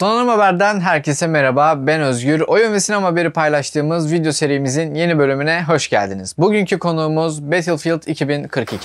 Donanım Haber'den herkese merhaba. Ben Özgür. Oyun ve sinema haberi paylaştığımız video serimizin yeni bölümüne hoş geldiniz. Bugünkü konuğumuz Battlefield 2042.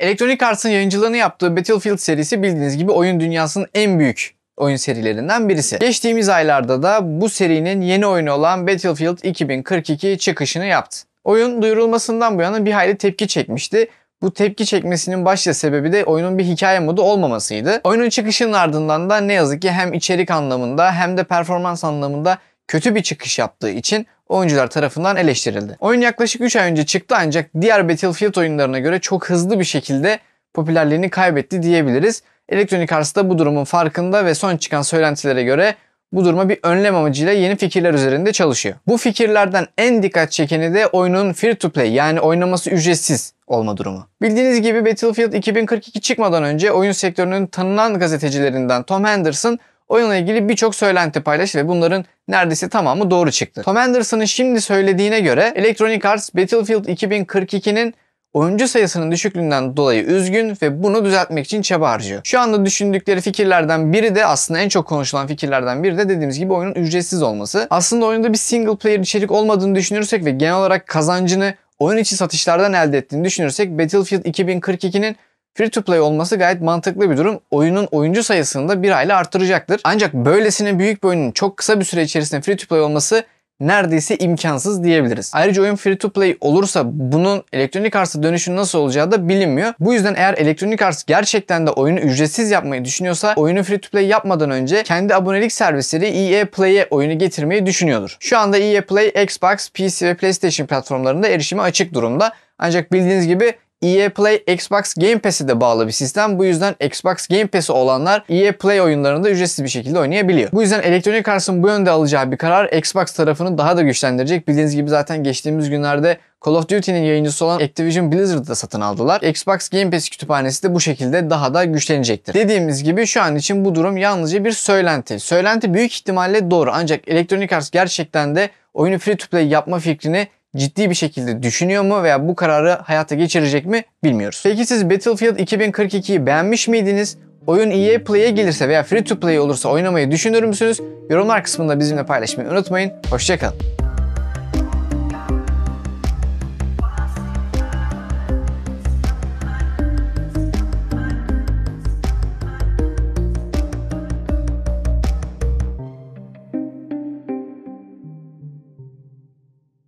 Electronic Arts'ın yayıncılığını yaptığı Battlefield serisi bildiğiniz gibi oyun dünyasının en büyük oyun serilerinden birisi. Geçtiğimiz aylarda da bu serinin yeni oyunu olan Battlefield 2042 çıkışını yaptı. Oyun duyurulmasından bu yana bir hayli tepki çekmişti bu tepki çekmesinin başta sebebi de oyunun bir hikaye modu olmamasıydı. Oyunun çıkışının ardından da ne yazık ki hem içerik anlamında hem de performans anlamında kötü bir çıkış yaptığı için oyuncular tarafından eleştirildi. Oyun yaklaşık 3 ay önce çıktı ancak diğer Battlefield oyunlarına göre çok hızlı bir şekilde popülerliğini kaybetti diyebiliriz. Electronic Arts da bu durumun farkında ve son çıkan söylentilere göre bu duruma bir önlem amacıyla yeni fikirler üzerinde çalışıyor. Bu fikirlerden en dikkat çekeni de oyunun free to play yani oynaması ücretsiz olma durumu. Bildiğiniz gibi Battlefield 2042 çıkmadan önce oyun sektörünün tanınan gazetecilerinden Tom Henderson oyunla ilgili birçok söylenti paylaştı ve bunların neredeyse tamamı doğru çıktı. Tom Anderson'ın şimdi söylediğine göre Electronic Arts Battlefield 2042'nin oyuncu sayısının düşüklüğünden dolayı üzgün ve bunu düzeltmek için çaba harcıyor. Şu anda düşündükleri fikirlerden biri de aslında en çok konuşulan fikirlerden biri de dediğimiz gibi oyunun ücretsiz olması. Aslında oyunda bir single player içerik olmadığını düşünürsek ve genel olarak kazancını oyun içi satışlardan elde ettiğini düşünürsek Battlefield 2042'nin Free to play olması gayet mantıklı bir durum. Oyunun oyuncu sayısını da bir aile artıracaktır. Ancak böylesine büyük bir oyunun çok kısa bir süre içerisinde free to play olması neredeyse imkansız diyebiliriz. Ayrıca oyun free to play olursa bunun elektronik arsa dönüşü nasıl olacağı da bilinmiyor. Bu yüzden eğer elektronik arsa gerçekten de oyunu ücretsiz yapmayı düşünüyorsa oyunu free to play yapmadan önce kendi abonelik servisleri EA Play'e oyunu getirmeyi düşünüyordur. Şu anda EA Play, Xbox, PC ve PlayStation platformlarında erişime açık durumda. Ancak bildiğiniz gibi EA Play Xbox Game Pass'e de bağlı bir sistem. Bu yüzden Xbox Game Pass'i olanlar EA Play oyunlarını da ücretsiz bir şekilde oynayabiliyor. Bu yüzden Electronic Arts'ın bu yönde alacağı bir karar Xbox tarafını daha da güçlendirecek. Bildiğiniz gibi zaten geçtiğimiz günlerde Call of Duty'nin yayıncısı olan Activision Blizzard'ı da satın aldılar. Xbox Game Pass kütüphanesi de bu şekilde daha da güçlenecektir. Dediğimiz gibi şu an için bu durum yalnızca bir söylenti. Söylenti büyük ihtimalle doğru ancak Electronic Arts gerçekten de oyunu free to play yapma fikrini ciddi bir şekilde düşünüyor mu veya bu kararı hayata geçirecek mi bilmiyoruz. Peki siz Battlefield 2042'yi beğenmiş miydiniz? Oyun EA Play'e gelirse veya Free to Play olursa oynamayı düşünür müsünüz? Yorumlar kısmında bizimle paylaşmayı unutmayın. Hoşçakalın.